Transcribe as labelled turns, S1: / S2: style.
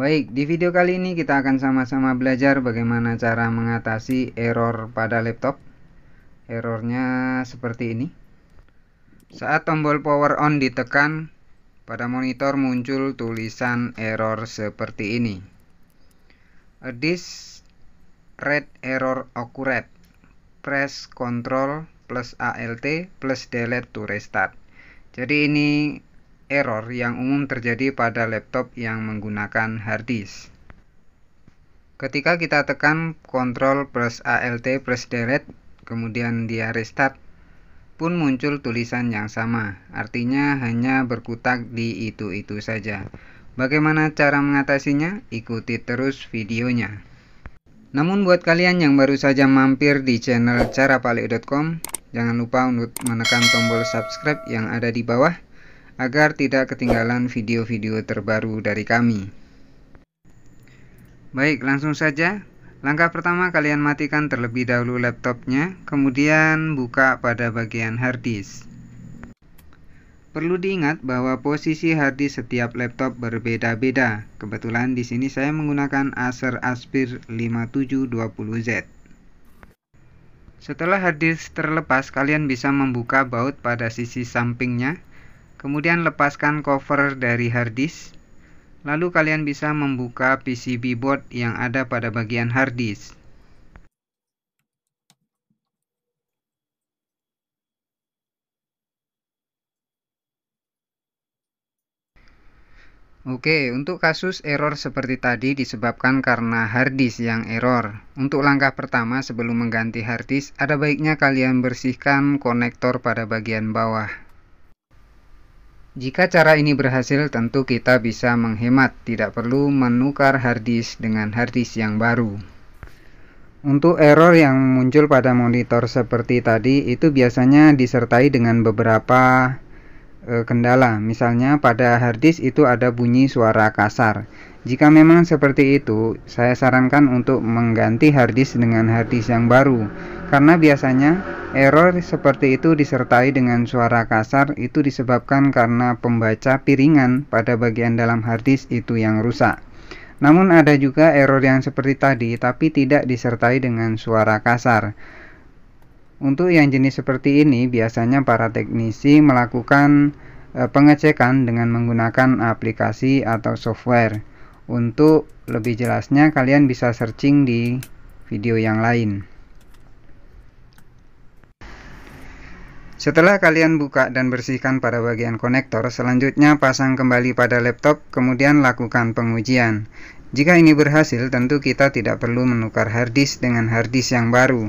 S1: Baik, di video kali ini kita akan sama-sama belajar bagaimana cara mengatasi error pada laptop. Errornya seperti ini. Saat tombol power on ditekan, pada monitor muncul tulisan error seperti ini. A disk read error occurred. Press Ctrl plus ALT plus delete to restart. Jadi ini error yang umum terjadi pada laptop yang menggunakan hard disk. Ketika kita tekan Ctrl plus ALT plus Delete, kemudian dia restart, pun muncul tulisan yang sama, artinya hanya berkutak di itu-itu saja. Bagaimana cara mengatasinya? Ikuti terus videonya. Namun buat kalian yang baru saja mampir di channel carapale.com, jangan lupa untuk menekan tombol subscribe yang ada di bawah agar tidak ketinggalan video-video terbaru dari kami. Baik, langsung saja. Langkah pertama kalian matikan terlebih dahulu laptopnya, kemudian buka pada bagian hard Perlu diingat bahwa posisi hard setiap laptop berbeda-beda. Kebetulan di sini saya menggunakan Acer Aspire 5720Z. Setelah hard terlepas, kalian bisa membuka baut pada sisi sampingnya Kemudian lepaskan cover dari hard disk. Lalu kalian bisa membuka PCB board yang ada pada bagian hard disk. Oke, untuk kasus error seperti tadi disebabkan karena hard disk yang error. Untuk langkah pertama sebelum mengganti hard disk, ada baiknya kalian bersihkan konektor pada bagian bawah. Jika cara ini berhasil, tentu kita bisa menghemat, tidak perlu menukar harddisk dengan harddisk yang baru. Untuk error yang muncul pada monitor seperti tadi, itu biasanya disertai dengan beberapa e, kendala. Misalnya pada harddisk itu ada bunyi suara kasar. Jika memang seperti itu, saya sarankan untuk mengganti harddisk dengan harddisk yang baru, karena biasanya Error seperti itu disertai dengan suara kasar itu disebabkan karena pembaca piringan pada bagian dalam harddisk itu yang rusak. Namun ada juga error yang seperti tadi tapi tidak disertai dengan suara kasar. Untuk yang jenis seperti ini biasanya para teknisi melakukan eh, pengecekan dengan menggunakan aplikasi atau software. Untuk lebih jelasnya kalian bisa searching di video yang lain. Setelah kalian buka dan bersihkan pada bagian konektor, selanjutnya pasang kembali pada laptop, kemudian lakukan pengujian. Jika ini berhasil, tentu kita tidak perlu menukar harddisk dengan harddisk yang baru.